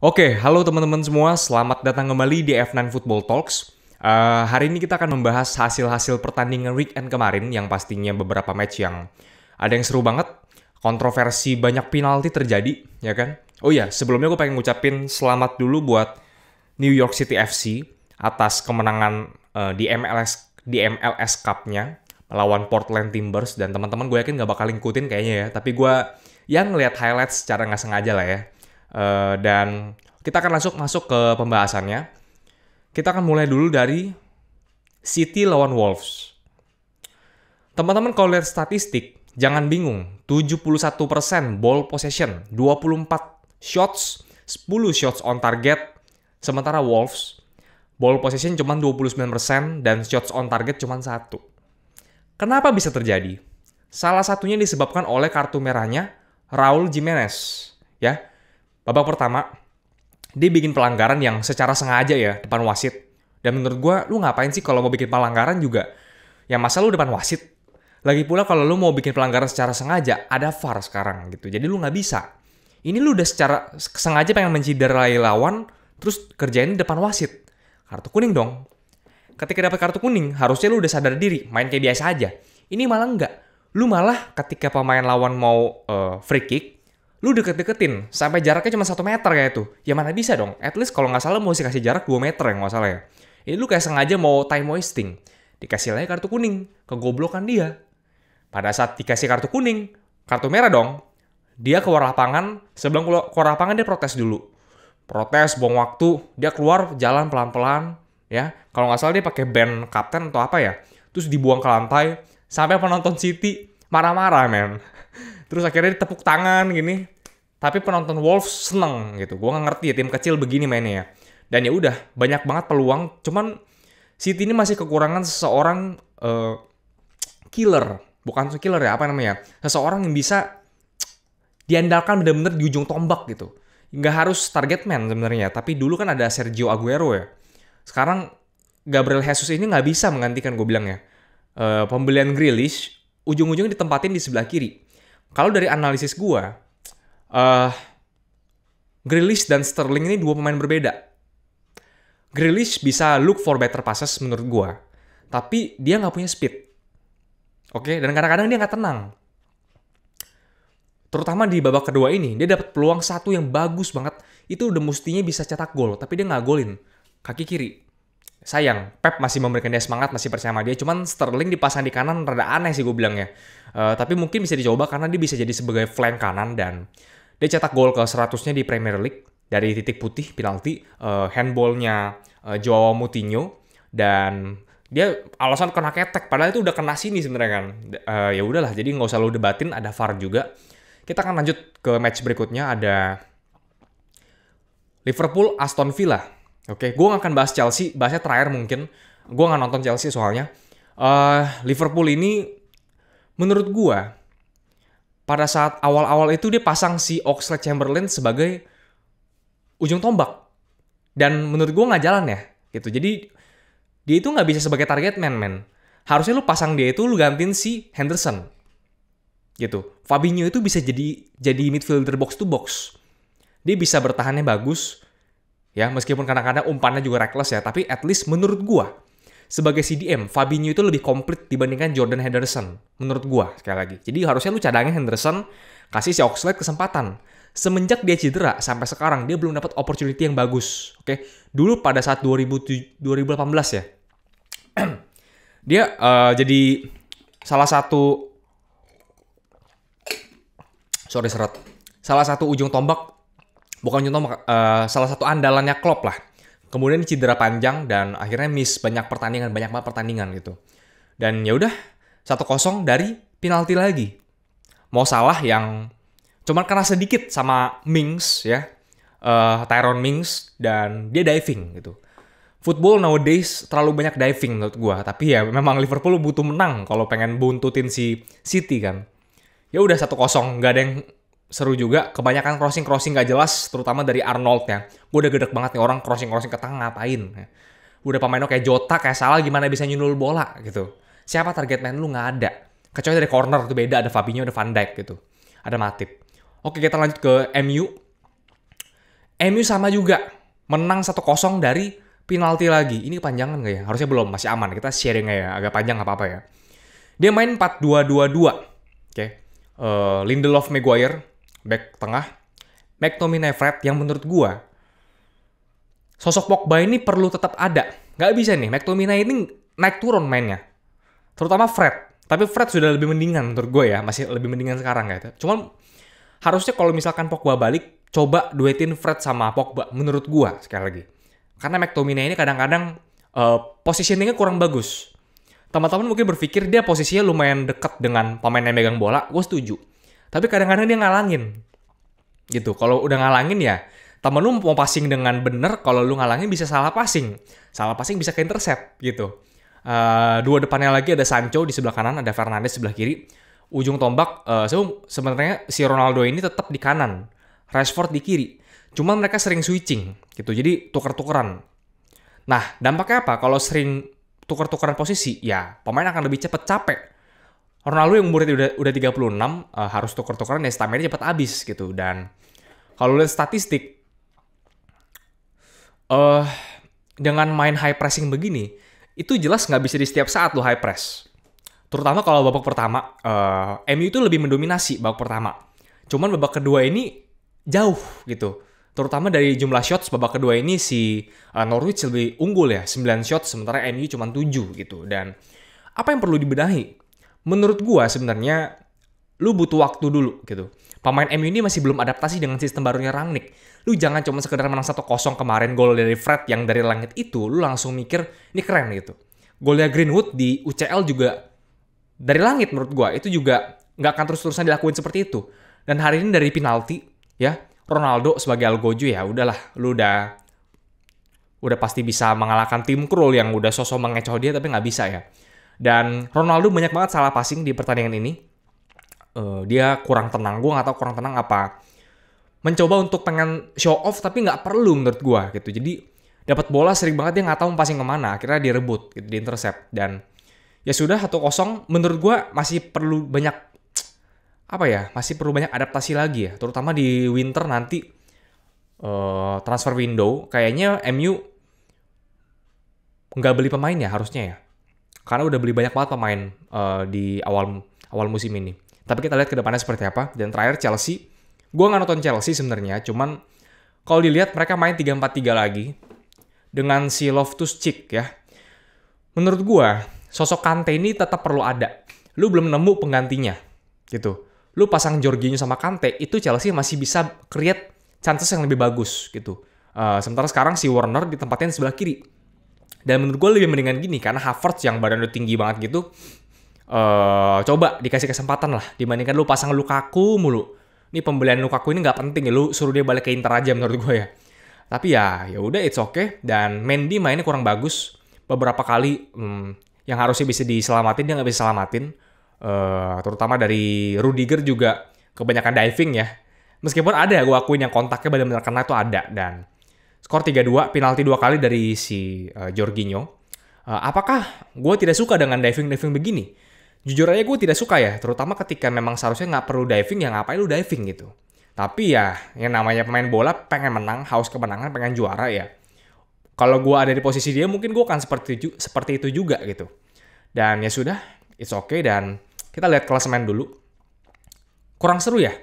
Oke, halo teman-teman semua, selamat datang kembali di F9 Football Talks. Uh, hari ini kita akan membahas hasil-hasil pertandingan weekend kemarin yang pastinya beberapa match yang ada yang seru banget, kontroversi banyak penalti terjadi, ya kan? Oh iya, sebelumnya gue pengen ngucapin selamat dulu buat New York City FC atas kemenangan uh, di MLS di MLS Cup-nya melawan Portland Timbers dan teman-teman gue yakin gak bakal ngikutin kayaknya ya, tapi gue yang ngeliat highlight secara nggak sengaja lah ya Eh, dan kita akan langsung masuk ke pembahasannya. Kita akan mulai dulu dari City lawan Wolves. Teman-teman kalau lihat statistik, jangan bingung. 71% ball possession, 24 shots, 10 shots on target. Sementara Wolves, ball possession cuma 29% dan shots on target cuma satu. Kenapa bisa terjadi? Salah satunya disebabkan oleh kartu merahnya Raul Jimenez. Ya, Babak pertama, dia bikin pelanggaran yang secara sengaja ya depan wasit. Dan menurut gue, lu ngapain sih kalau mau bikin pelanggaran juga? Ya masa lu depan wasit? Lagi pula kalau lu mau bikin pelanggaran secara sengaja, ada VAR sekarang gitu. Jadi lu nggak bisa. Ini lu udah secara sengaja pengen menciderai lawan, terus kerjain depan wasit. Kartu kuning dong. Ketika dapat kartu kuning, harusnya lu udah sadar diri, main kayak biasa aja. Ini malah enggak. Lu malah ketika pemain lawan mau uh, free kick, lu deket-deketin sampai jaraknya cuma satu meter kayak itu ya mana bisa dong at least kalau nggak salah mesti kasih jarak 2 meter ya nggak salah ya ini lu kayak sengaja mau time wasting dikasih lagi kartu kuning kegoblokan dia pada saat dikasih kartu kuning kartu merah dong dia keluar lapangan sebelum keluar lapangan dia protes dulu protes buang waktu dia keluar jalan pelan-pelan ya kalau nggak salah dia pakai band kapten atau apa ya terus dibuang ke lantai sampai penonton City marah-marah men Terus akhirnya ditepuk tangan gini. Tapi penonton Wolves seneng gitu. Gue gak ngerti ya tim kecil begini mainnya ya. Dan ya udah banyak banget peluang. Cuman City ini masih kekurangan seseorang uh, killer. Bukan killer ya apa namanya. Seseorang yang bisa diandalkan bener-bener di ujung tombak gitu. Nggak harus target man sebenarnya. Tapi dulu kan ada Sergio Aguero ya. Sekarang Gabriel Jesus ini nggak bisa menggantikan gue bilang ya. Uh, pembelian Grealish ujung-ujungnya ditempatin di sebelah kiri. Kalau dari analisis gue, uh, Grealish dan Sterling ini dua pemain berbeda. Grealish bisa look for better passes menurut gue, tapi dia nggak punya speed. Oke, dan kadang-kadang dia nggak tenang. Terutama di babak kedua ini, dia dapat peluang satu yang bagus banget. Itu udah mestinya bisa cetak gol, tapi dia nggak golin. Kaki kiri sayang Pep masih memberikan dia semangat masih percaya sama dia cuman Sterling dipasang di kanan rada aneh sih gue bilangnya uh, tapi mungkin bisa dicoba karena dia bisa jadi sebagai flank kanan dan dia cetak gol ke 100-nya di Premier League dari titik putih penalti uh, handballnya uh, Joao Moutinho dan dia alasan kena ketek padahal itu udah kena sini sebenarnya kan uh, ya udahlah jadi nggak usah lo debatin ada VAR juga kita akan lanjut ke match berikutnya ada Liverpool Aston Villa Oke, okay? gue akan bahas Chelsea, bahasnya terakhir mungkin. Gue gak nonton Chelsea soalnya. Uh, Liverpool ini, menurut gue, pada saat awal-awal itu dia pasang si Oxlade Chamberlain sebagai ujung tombak. Dan menurut gue gak jalan ya, gitu. Jadi dia itu gak bisa sebagai target man, man. Harusnya lu pasang dia itu lu gantiin si Henderson, gitu. Fabinho itu bisa jadi jadi midfielder box to box. Dia bisa bertahannya bagus, Ya, meskipun kadang-kadang umpannya juga reckless ya, tapi at least menurut gua sebagai CDM, Fabinho itu lebih komplit dibandingkan Jordan Henderson. Menurut gua sekali lagi. Jadi harusnya lu cadangin Henderson, kasih si Oxlade kesempatan. Semenjak dia cedera sampai sekarang dia belum dapat opportunity yang bagus. Oke, dulu pada saat 2018 ya, dia uh, jadi salah satu sorry seret salah satu ujung tombak bukan contoh uh, salah satu andalannya Klopp lah. Kemudian cedera panjang dan akhirnya miss banyak pertandingan, banyak banget pertandingan gitu. Dan ya udah 1-0 dari penalti lagi. Mau salah yang cuman karena sedikit sama Mings ya. Uh, eh, Tyrone Mings dan dia diving gitu. Football nowadays terlalu banyak diving menurut gua, tapi ya memang Liverpool butuh menang kalau pengen buntutin si City kan. Ya udah 1-0, nggak ada yang seru juga. Kebanyakan crossing-crossing gak jelas, terutama dari Arnold ya. Gue udah gede banget nih orang crossing-crossing ke tengah ngapain. Ya? Udah pemainnya kayak Jota, kayak salah gimana bisa nyundul bola gitu. Siapa target man lu nggak ada. Kecuali dari corner tuh beda, ada Fabinho, ada Van Dijk gitu. Ada Matip. Oke kita lanjut ke MU. MU sama juga. Menang 1-0 dari penalti lagi. Ini panjangan gak ya? Harusnya belum, masih aman. Kita sharing ya, agak panjang nggak apa-apa ya. Dia main 4-2-2-2. Oke. Okay. Uh, eh, Lindelof Maguire back tengah, McTominay Fred yang menurut gua sosok Pogba ini perlu tetap ada. Gak bisa nih, McTominay ini naik turun mainnya. Terutama Fred. Tapi Fred sudah lebih mendingan menurut gue ya, masih lebih mendingan sekarang gitu. Cuman harusnya kalau misalkan Pogba balik, coba duetin Fred sama Pogba menurut gue sekali lagi. Karena McTominay ini kadang-kadang uh, positioningnya kurang bagus. Teman-teman mungkin berpikir dia posisinya lumayan dekat dengan pemain yang megang bola, gue setuju. Tapi kadang-kadang dia ngalangin. Gitu. Kalau udah ngalangin ya, temen lu mau passing dengan bener, kalau lu ngalangin bisa salah passing. Salah passing bisa ke intercept gitu. Uh, dua depannya lagi ada Sancho di sebelah kanan, ada Fernandes sebelah kiri. Ujung tombak, uh, sebenarnya si Ronaldo ini tetap di kanan, Rashford di kiri. Cuma mereka sering switching gitu, jadi tuker tukeran Nah, dampaknya apa? Kalau sering tuker tukeran posisi, ya pemain akan lebih cepet capek. Ronaldo yang umurnya udah udah 36 uh, eh, harus tuker-tukeran ya stamina cepat habis gitu dan kalau lihat statistik uh, dengan main high pressing begini itu jelas nggak bisa di setiap saat lo high press. Terutama kalau babak pertama uh, eh, MU itu lebih mendominasi babak pertama. Cuman babak kedua ini jauh gitu. Terutama dari jumlah shots babak kedua ini si uh, Norwich lebih unggul ya 9 shots sementara MU cuma 7 gitu dan apa yang perlu dibenahi menurut gua sebenarnya lu butuh waktu dulu gitu. Pemain MU ini masih belum adaptasi dengan sistem barunya Rangnick. Lu jangan cuma sekedar menang satu kosong kemarin gol dari Fred yang dari langit itu, lu langsung mikir ini keren gitu. Golnya Greenwood di UCL juga dari langit menurut gua itu juga nggak akan terus-terusan dilakuin seperti itu. Dan hari ini dari penalti ya, Ronaldo sebagai Algojo ya udahlah, lu udah udah pasti bisa mengalahkan tim Krul yang udah sosok mengecoh dia tapi nggak bisa ya. Dan Ronaldo banyak banget salah passing di pertandingan ini. Uh, dia kurang tenang, gue gak tau kurang tenang apa. Mencoba untuk pengen show off tapi nggak perlu menurut gue gitu. Jadi dapat bola sering banget dia nggak tau passing kemana, akhirnya direbut, gitu, di intercept dan ya sudah 1-0 menurut gue masih perlu banyak apa ya masih perlu banyak adaptasi lagi ya terutama di winter nanti uh, transfer window kayaknya MU nggak beli pemain ya harusnya ya karena udah beli banyak banget pemain uh, di awal awal musim ini. Tapi kita lihat ke depannya seperti apa. Dan terakhir Chelsea, gue nggak nonton Chelsea sebenarnya, cuman kalau dilihat mereka main 3-4-3 lagi dengan si Loftus Cheek ya. Menurut gue, sosok Kante ini tetap perlu ada. Lu belum nemu penggantinya gitu. Lu pasang Jorginho sama Kante, itu Chelsea masih bisa create chances yang lebih bagus gitu. Uh, sementara sekarang si Warner ditempatin sebelah kiri dan menurut gue lebih mendingan gini karena Havertz yang badan udah tinggi banget gitu uh, coba dikasih kesempatan lah dibandingkan lu pasang Lukaku mulu. Ini pembelian Lukaku ini nggak penting ya lu suruh dia balik ke Inter aja menurut gue ya. Tapi ya ya udah it's okay dan Mendy mainnya kurang bagus beberapa kali hmm, yang harusnya bisa diselamatin dia nggak bisa selamatin uh, terutama dari Rudiger juga kebanyakan diving ya. Meskipun ada ya gue akuin yang kontaknya benar-benar kena itu ada dan Skor 3-2, penalti dua kali dari si uh, Jorginho. Uh, apakah gue tidak suka dengan diving-diving begini? Jujur aja gue tidak suka ya, terutama ketika memang seharusnya nggak perlu diving, ya ngapain lu diving gitu. Tapi ya, yang namanya pemain bola pengen menang, haus kemenangan, pengen juara ya. Kalau gue ada di posisi dia, mungkin gue akan seperti itu, seperti itu juga gitu. Dan ya sudah, it's okay dan kita lihat klasemen dulu. Kurang seru ya.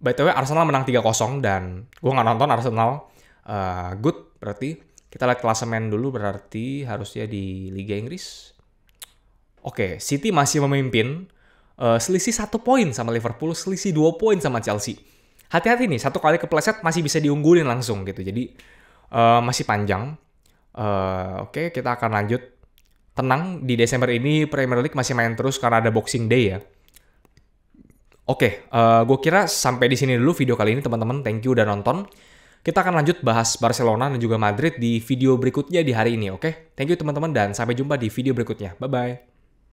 By the way, Arsenal menang 3-0 dan gue nggak nonton Arsenal uh, good berarti kita lihat klasemen dulu berarti harusnya di Liga Inggris. Oke, okay, City masih memimpin uh, selisih satu poin sama Liverpool, selisih dua poin sama Chelsea. Hati-hati nih, satu kali kepleset masih bisa diunggulin langsung gitu. Jadi uh, masih panjang. Uh, Oke, okay, kita akan lanjut. Tenang, di Desember ini Premier League masih main terus karena ada Boxing Day ya. Oke, okay, uh, gue kira sampai di sini dulu video kali ini teman-teman. Thank you udah nonton. Kita akan lanjut bahas Barcelona dan juga Madrid di video berikutnya di hari ini, oke? Okay? Thank you teman-teman dan sampai jumpa di video berikutnya. Bye-bye.